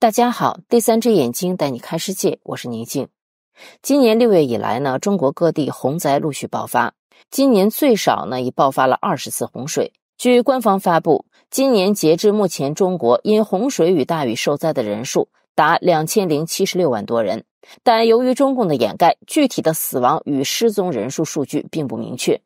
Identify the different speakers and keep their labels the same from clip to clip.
Speaker 1: 大家好，第三只眼睛带你看世界，我是宁静。今年六月以来呢，中国各地洪灾陆续爆发，今年最少呢已爆发了二十次洪水。据官方发布，今年截至目前，中国因洪水与大雨受灾的人数达两千零七十六万多人。但由于中共的掩盖，具体的死亡与失踪人数数据并不明确。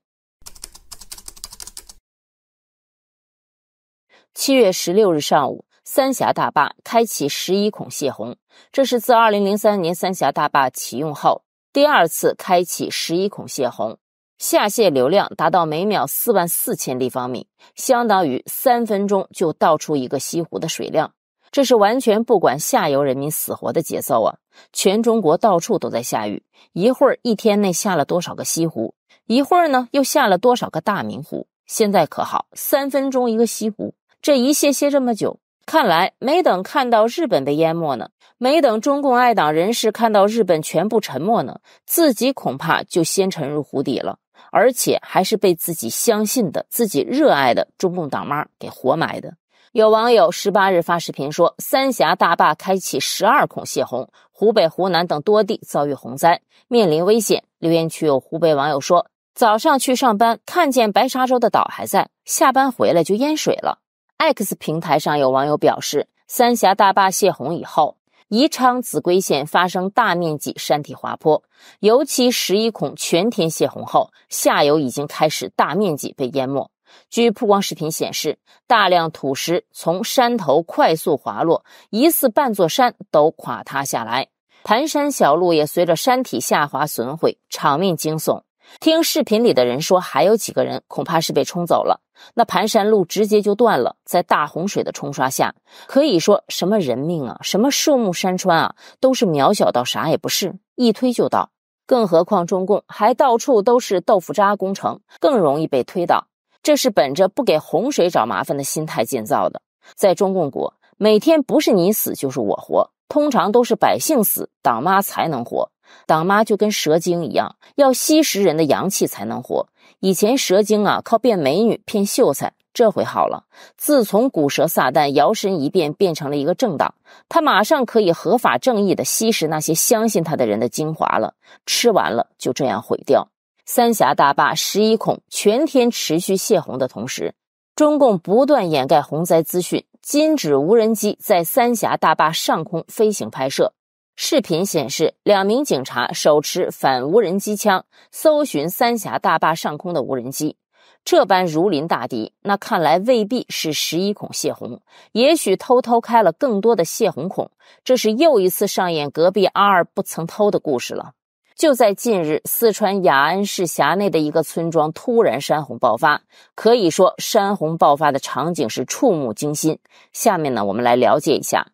Speaker 1: 七月十六日上午。三峡大坝开启十一孔泄洪，这是自二零零三年三峡大坝启用后第二次开启十一孔泄洪，下泄流量达到每秒四万四千立方米，相当于三分钟就倒出一个西湖的水量。这是完全不管下游人民死活的节奏啊！全中国到处都在下雨，一会儿一天内下了多少个西湖，一会儿呢又下了多少个大明湖。现在可好，三分钟一个西湖，这一泄泄这么久。看来没等看到日本被淹没呢，没等中共爱党人士看到日本全部沉没呢，自己恐怕就先沉入湖底了，而且还是被自己相信的、自己热爱的中共党妈给活埋的。有网友十八日发视频说，三峡大坝开启十二孔泄洪，湖北、湖南等多地遭遇洪灾，面临危险。留言区有湖北网友说，早上去上班看见白沙洲的岛还在，下班回来就淹水了。X 平台上有网友表示，三峡大坝泄洪以后，宜昌秭归县发生大面积山体滑坡，尤其十一孔全天泄洪后，下游已经开始大面积被淹没。据曝光视频显示，大量土石从山头快速滑落，疑似半座山都垮塌下来，盘山小路也随着山体下滑损毁，场面惊悚。听视频里的人说，还有几个人恐怕是被冲走了。那盘山路直接就断了，在大洪水的冲刷下，可以说什么人命啊，什么树木山川啊，都是渺小到啥也不是，一推就倒。更何况中共还到处都是豆腐渣工程，更容易被推倒。这是本着不给洪水找麻烦的心态建造的。在中共国，每天不是你死就是我活，通常都是百姓死，党妈才能活。党妈就跟蛇精一样，要吸食人的阳气才能活。以前蛇精啊，靠变美女骗秀才。这回好了，自从古蛇撒旦摇身一变变成了一个政党，他马上可以合法正义的吸食那些相信他的人的精华了。吃完了，就这样毁掉三峡大坝十一孔全天持续泄洪的同时，中共不断掩盖洪灾资讯，禁止无人机在三峡大坝上空飞行拍摄。视频显示，两名警察手持反无人机枪搜寻三峡大坝上空的无人机，这般如临大敌。那看来未必是十一孔泄洪，也许偷偷开了更多的泄洪孔。这是又一次上演隔壁阿二不曾偷的故事了。就在近日，四川雅安市辖内的一个村庄突然山洪爆发，可以说山洪爆发的场景是触目惊心。下面呢，我们来了解一下。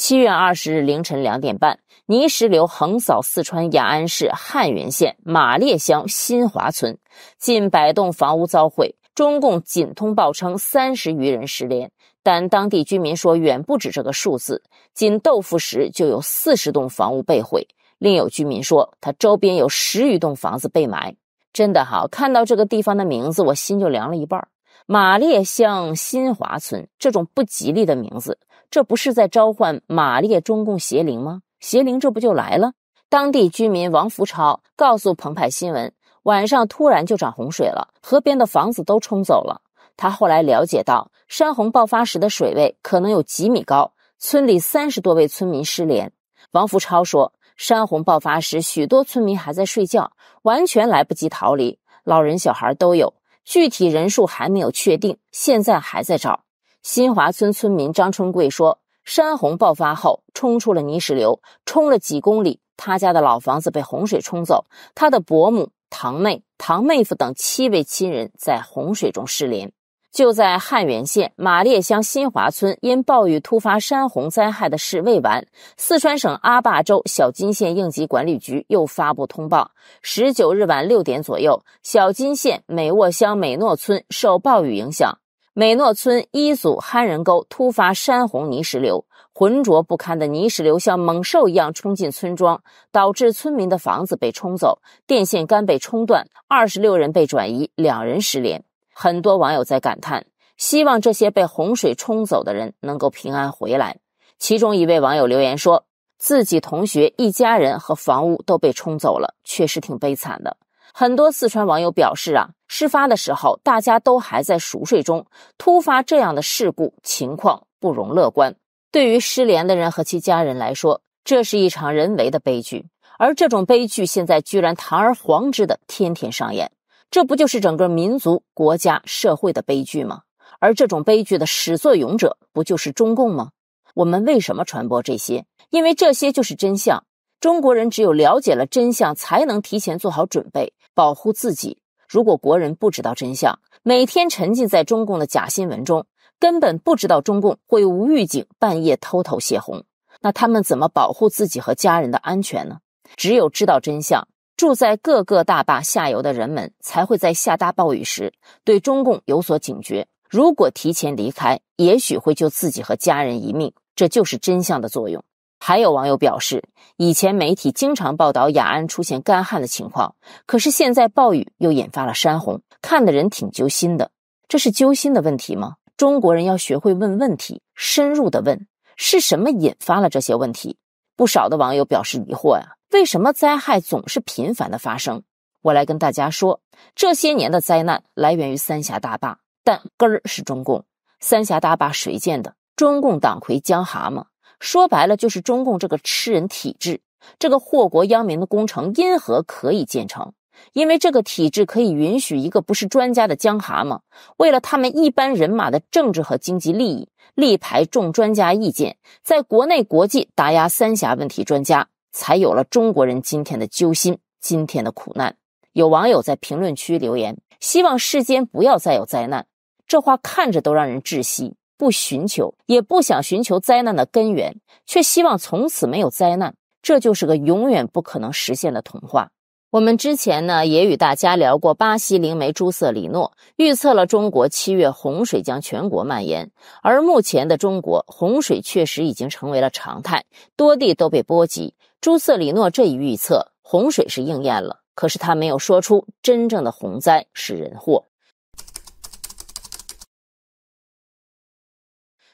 Speaker 1: 七月二十日凌晨两点半，泥石流横扫四川雅安市汉源县马烈乡新华村，近百栋房屋遭毁。中共仅通报称三十余人失联，但当地居民说远不止这个数字。仅豆腐石就有四十栋房屋被毁，另有居民说他周边有十余栋房子被埋。真的好看到这个地方的名字，我心就凉了一半。马列乡新华村这种不吉利的名字，这不是在召唤马列中共邪灵吗？邪灵这不就来了？当地居民王福超告诉澎湃新闻，晚上突然就涨洪水了，河边的房子都冲走了。他后来了解到，山洪爆发时的水位可能有几米高，村里三十多位村民失联。王福超说，山洪爆发时，许多村民还在睡觉，完全来不及逃离，老人小孩都有。具体人数还没有确定，现在还在找。新华村村民张春贵说，山洪爆发后冲出了泥石流，冲了几公里，他家的老房子被洪水冲走，他的伯母、堂妹、堂妹夫等七位亲人在洪水中失联。就在汉源县马列乡新华村因暴雨突发山洪灾害的事未完，四川省阿坝州小金县应急管理局又发布通报：十九日晚六点左右，小金县美沃乡美诺村受暴雨影响，美诺村一组憨人沟突发山洪泥石流，浑浊不堪的泥石流像猛兽一样冲进村庄，导致村民的房子被冲走，电线杆被冲断，二十六人被转移，两人失联。很多网友在感叹，希望这些被洪水冲走的人能够平安回来。其中一位网友留言说：“自己同学一家人和房屋都被冲走了，确实挺悲惨的。”很多四川网友表示：“啊，事发的时候大家都还在熟睡中，突发这样的事故，情况不容乐观。对于失联的人和其家人来说，这是一场人为的悲剧，而这种悲剧现在居然堂而皇之的天天上演。”这不就是整个民族、国家、社会的悲剧吗？而这种悲剧的始作俑者不就是中共吗？我们为什么传播这些？因为这些就是真相。中国人只有了解了真相，才能提前做好准备，保护自己。如果国人不知道真相，每天沉浸在中共的假新闻中，根本不知道中共会无预警半夜偷偷泄洪，那他们怎么保护自己和家人的安全呢？只有知道真相。住在各个大坝下游的人们才会在下大暴雨时对中共有所警觉。如果提前离开，也许会救自己和家人一命。这就是真相的作用。还有网友表示，以前媒体经常报道雅安出现干旱的情况，可是现在暴雨又引发了山洪，看的人挺揪心的。这是揪心的问题吗？中国人要学会问问题，深入的问是什么引发了这些问题？不少的网友表示疑惑呀。为什么灾害总是频繁的发生？我来跟大家说，这些年的灾难来源于三峡大坝，但根儿是中共。三峡大坝谁建的？中共党魁江蛤蟆。说白了，就是中共这个吃人体质，这个祸国殃民的工程，因何可以建成？因为这个体制可以允许一个不是专家的江蛤蟆，为了他们一般人马的政治和经济利益，力排众专家意见，在国内国际打压三峡问题专家。才有了中国人今天的揪心，今天的苦难。有网友在评论区留言，希望世间不要再有灾难。这话看着都让人窒息。不寻求，也不想寻求灾难的根源，却希望从此没有灾难，这就是个永远不可能实现的童话。我们之前呢，也与大家聊过巴西灵媒朱瑟里诺预测了中国七月洪水将全国蔓延，而目前的中国，洪水确实已经成为了常态，多地都被波及。朱瑟里诺这一预测，洪水是应验了，可是他没有说出真正的洪灾是人祸。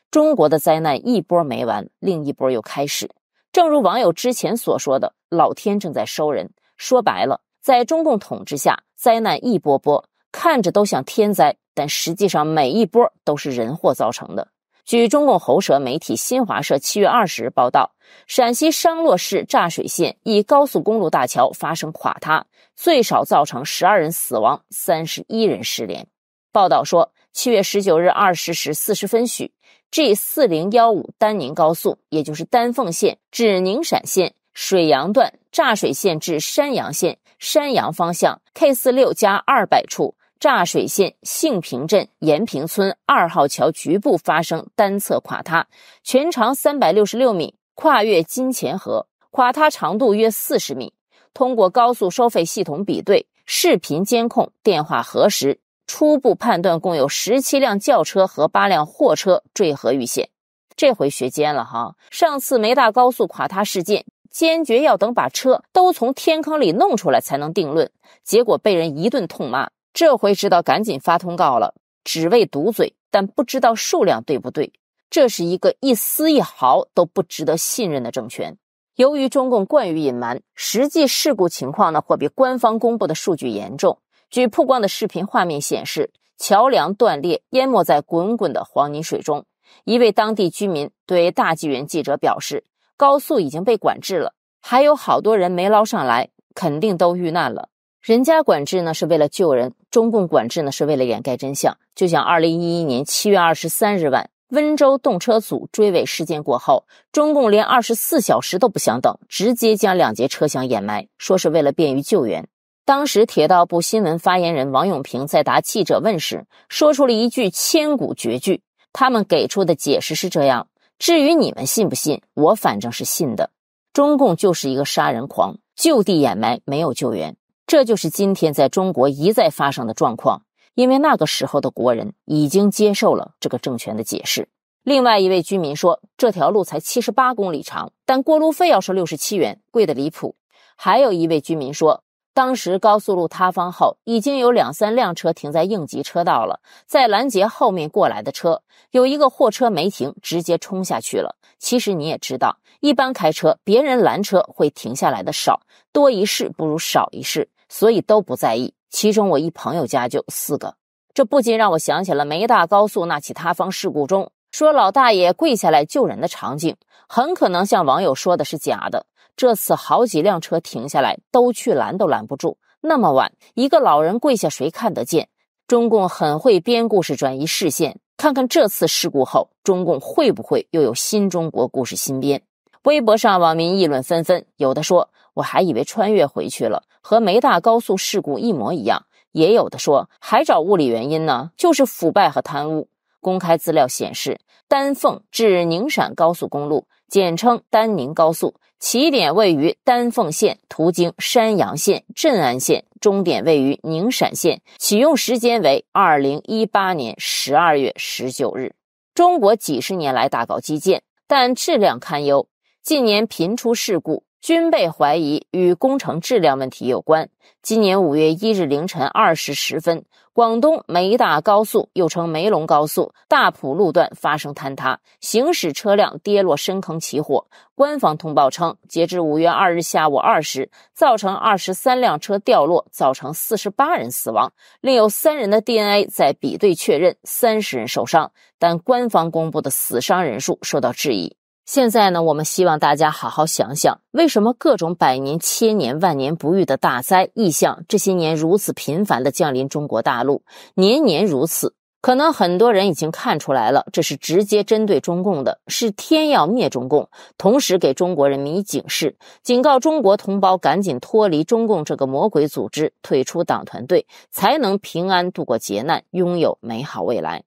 Speaker 1: 中国的灾难一波没完，另一波又开始。正如网友之前所说的：“老天正在收人。”说白了，在中共统治下，灾难一波波，看着都像天灾，但实际上每一波都是人祸造成的。据中共喉舌媒体新华社七月二十日报道，陕西商洛市柞水县一高速公路大桥发生垮塌，最少造成十二人死亡，三十一人失联。报道说，七月十九日二十时四十分许，G 四零幺五丹宁高速，也就是丹凤县至宁陕县水阳段、柞水县至山阳县山阳方向 K 四六加二百处。柞水县杏坪镇延平村二号桥局部发生单侧垮塌，全长三百六十六米，跨越金钱河，垮塌长度约四十米。通过高速收费系统比对、视频监控、电话核实，初步判断共有十七辆轿车和八辆货车坠河遇险。这回学尖了哈，上次梅大高速垮塌事件，坚决要等把车都从天坑里弄出来才能定论，结果被人一顿痛骂。这回知道赶紧发通告了，只为堵嘴，但不知道数量对不对。这是一个一丝一毫都不值得信任的政权。由于中共惯于隐瞒，实际事故情况呢会比官方公布的数据严重。据曝光的视频画面显示，桥梁断裂，淹没在滚滚的黄泥水中。一位当地居民对大纪元记者表示：“高速已经被管制了，还有好多人没捞上来，肯定都遇难了。”人家管制呢是为了救人，中共管制呢是为了掩盖真相。就像二零一一年七月二十三日晚，温州动车组追尾事件过后，中共连二十四小时都不想等，直接将两节车厢掩埋，说是为了便于救援。当时铁道部新闻发言人王永平在答记者问时，说出了一句千古绝句：“他们给出的解释是这样，至于你们信不信，我反正是信的。中共就是一个杀人狂，就地掩埋，没有救援。”这就是今天在中国一再发生的状况，因为那个时候的国人已经接受了这个政权的解释。另外一位居民说，这条路才七十八公里长，但过路费要是六十七元，贵得离谱。还有一位居民说，当时高速路塌方后，已经有两三辆车停在应急车道了，在拦截后面过来的车。有一个货车没停，直接冲下去了。其实你也知道，一般开车，别人拦车会停下来的少，多一事不如少一事。所以都不在意，其中我一朋友家就四个，这不禁让我想起了梅大高速那起塌方事故中，说老大爷跪下来救人的场景，很可能像网友说的是假的。这次好几辆车停下来都去拦都拦不住，那么晚一个老人跪下谁看得见？中共很会编故事转移视线，看看这次事故后中共会不会又有新中国故事新编？微博上网民议论纷纷，有的说。我还以为穿越回去了，和梅大高速事故一模一样。也有的说还找物理原因呢，就是腐败和贪污。公开资料显示，丹凤至宁陕高速公路（简称丹宁高速）起点位于丹凤县，途经山阳县、镇安县，终点位于宁陕县，启用时间为二零一八年十二月十九日。中国几十年来大搞基建，但质量堪忧，近年频出事故。均被怀疑与工程质量问题有关。今年五月一日凌晨二时十分，广东梅大高速（又称梅龙高速）大埔路段发生坍塌，行驶车辆跌落深坑起火。官方通报称，截至五月二日下午二时，造成二十三辆车掉落，造成四十八人死亡，另有三人的 DNA 在比对确认，三十人受伤，但官方公布的死伤人数受到质疑。现在呢，我们希望大家好好想想，为什么各种百年、千年、万年不遇的大灾异象这些年如此频繁的降临中国大陆，年年如此？可能很多人已经看出来了，这是直接针对中共的，是天要灭中共，同时给中国人民以警示，警告中国同胞赶紧脱离中共这个魔鬼组织，退出党团队，才能平安度过劫难，拥有美好未来。